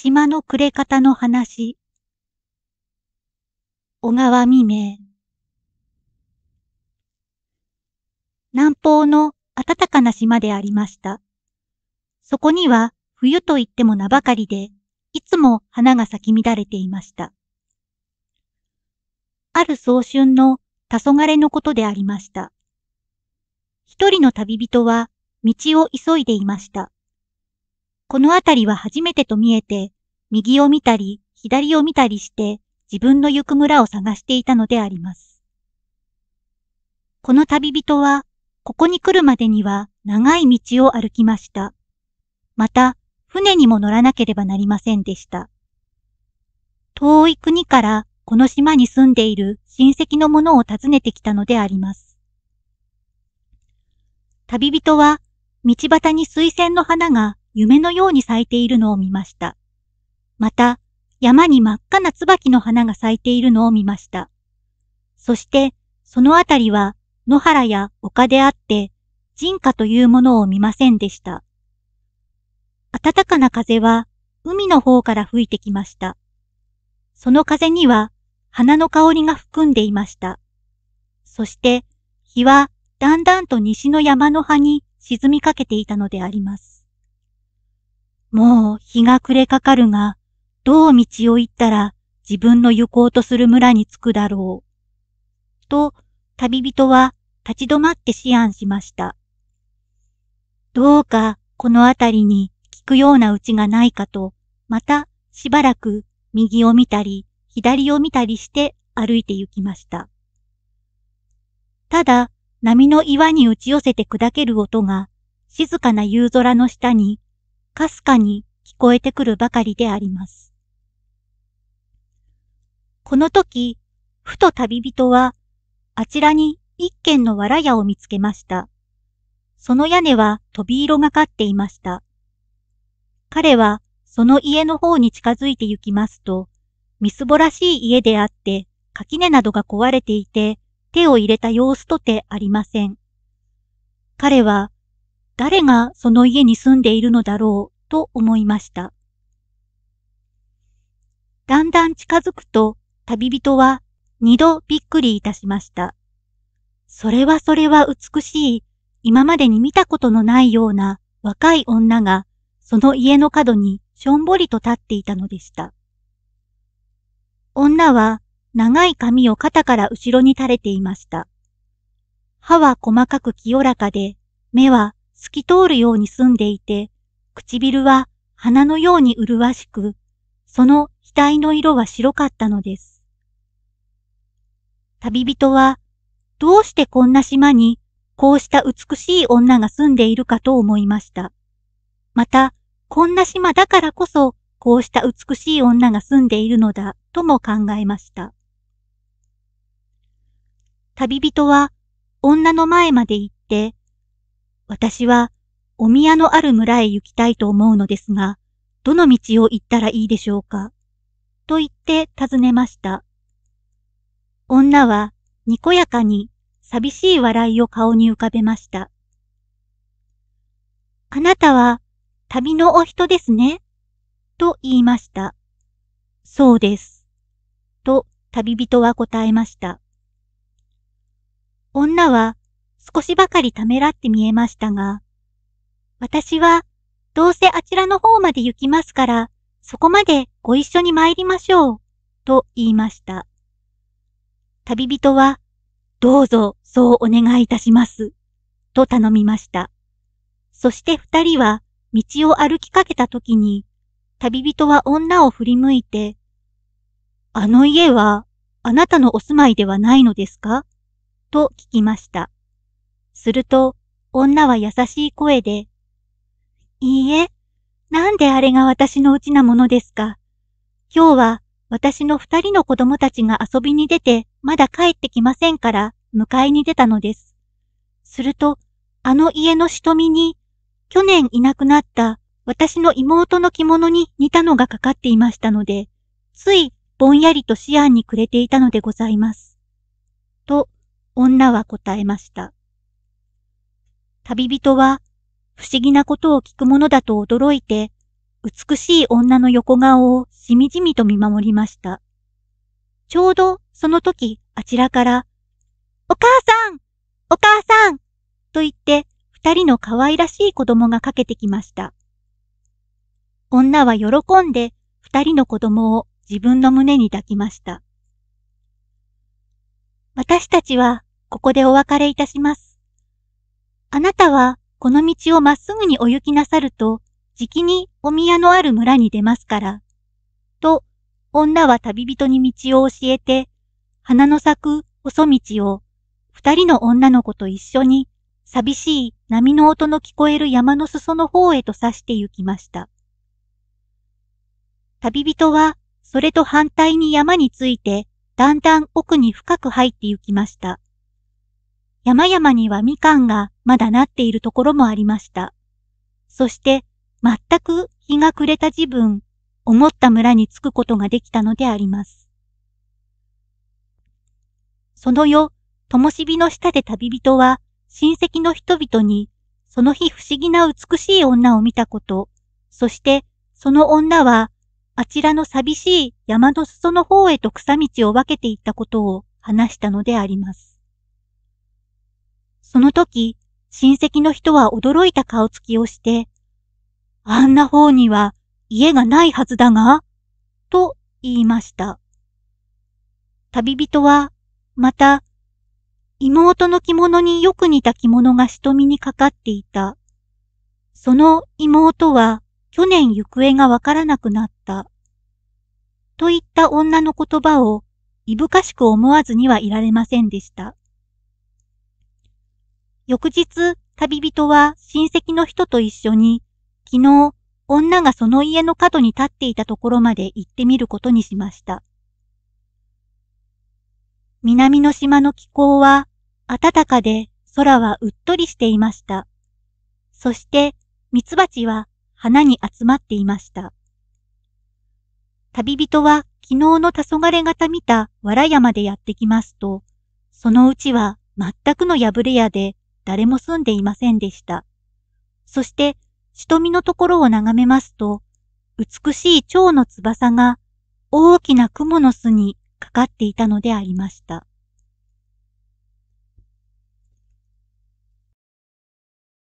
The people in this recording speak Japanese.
島の暮れ方の話。小川未明。南方の暖かな島でありました。そこには冬といっても名ばかりで、いつも花が咲き乱れていました。ある早春の黄昏のことでありました。一人の旅人は道を急いでいました。この辺りは初めてと見えて、右を見たり、左を見たりして、自分の行く村を探していたのであります。この旅人は、ここに来るまでには長い道を歩きました。また、船にも乗らなければなりませんでした。遠い国からこの島に住んでいる親戚の者を訪ねてきたのであります。旅人は道端に水仙の花が夢のように咲いているのを見ました。また、山に真っ赤な椿の花が咲いているのを見ました。そして、そのあたりは野原や丘であって、人家というものを見ませんでした。暖かな風は海の方から吹いてきました。その風には花の香りが含んでいました。そして日はだんだんと西の山の葉に沈みかけていたのであります。もう日が暮れかかるが、どう道を行ったら自分の行こうとする村に着くだろう。と、旅人は立ち止まって思案しました。どうかこの辺りに聞くようなうちがないかと、またしばらく右を見たり左を見たりして歩いて行きました。ただ、波の岩に打ち寄せて砕ける音が静かな夕空の下にかすかに聞こえてくるばかりであります。この時、ふと旅人は、あちらに一軒の藁屋を見つけました。その屋根は飛び色がかっていました。彼はその家の方に近づいて行きますと、みすぼらしい家であって、垣根などが壊れていて、手を入れた様子とてありません。彼は誰がその家に住んでいるのだろうと思いました。だんだん近づくと旅人は二度びっくりいたしました。それはそれは美しい、今までに見たことのないような若い女がその家の角にしょんぼりと立っていたのでした。女は長い髪を肩から後ろに垂れていました。歯は細かく清らかで、目は透き通るように澄んでいて、唇は花のように麗しく、その額の色は白かったのです。旅人は、どうしてこんな島にこうした美しい女が住んでいるかと思いました。また、こんな島だからこそ、こうした美しい女が住んでいるのだとも考えました。旅人は女の前まで行って、私は、お宮のある村へ行きたいと思うのですが、どの道を行ったらいいでしょうかと言って尋ねました。女は、にこやかに、寂しい笑いを顔に浮かべました。あなたは、旅のお人ですね。と言いました。そうです。と旅人は答えました。女は少しばかりためらって見えましたが、私は、どうせあちらの方まで行きますから、そこまでご一緒に参りましょう、と言いました。旅人は、どうぞそうお願いいたします、と頼みました。そして二人は道を歩きかけた時に、旅人は女を振り向いて、あの家はあなたのお住まいではないのですかと聞きました。すると、女は優しい声で、いいえ、なんであれが私のうちなものですか。今日は私の二人の子供たちが遊びに出てまだ帰ってきませんから迎えに出たのです。すると、あの家の瞳に、去年いなくなった私の妹の着物に似たのがかかっていましたので、ついぼんやりと思案に暮れていたのでございます。と、女は答えました。旅人は不思議なことを聞くものだと驚いて、美しい女の横顔をしみじみと見守りました。ちょうどその時あちらから、お母さんお母さんと言って二人の可愛らしい子供がかけてきました。女は喜んで二人の子供を自分の胸に抱きました。私たちはここでお別れいたします。あなたはこの道をまっすぐにお行きなさると、じきにお宮のある村に出ますから。と、女は旅人に道を教えて、花の咲く細道を、二人の女の子と一緒に、寂しい波の音の聞こえる山の裾の方へと指して行きました。旅人は、それと反対に山について、だんだん奥に深く入って行きました。山々にはみかんがまだなっているところもありました。そして、全く日が暮れた自分、思った村に着くことができたのであります。その夜、灯火の下で旅人は親戚の人々に、その日不思議な美しい女を見たこと、そしてその女は、あちらの寂しい山の裾の方へと草道を分けていったことを話したのであります。その時、親戚の人は驚いた顔つきをして、あんな方には家がないはずだが、と言いました。旅人は、また、妹の着物によく似た着物が瞳にかかっていた。その妹は去年行方がわからなくなった。といった女の言葉をいぶかしく思わずにはいられませんでした。翌日、旅人は親戚の人と一緒に、昨日、女がその家の角に立っていたところまで行ってみることにしました。南の島の気候は暖かで空はうっとりしていました。そして蜜蜂は花に集まっていました。旅人は昨日の黄昏型見た藁山でやってきますと、そのうちは全くの破れ屋で誰も住んでいませんでした。そして、瞳のところを眺めますと、美しい蝶の翼が大きな雲の巣にかかっていたのでありました。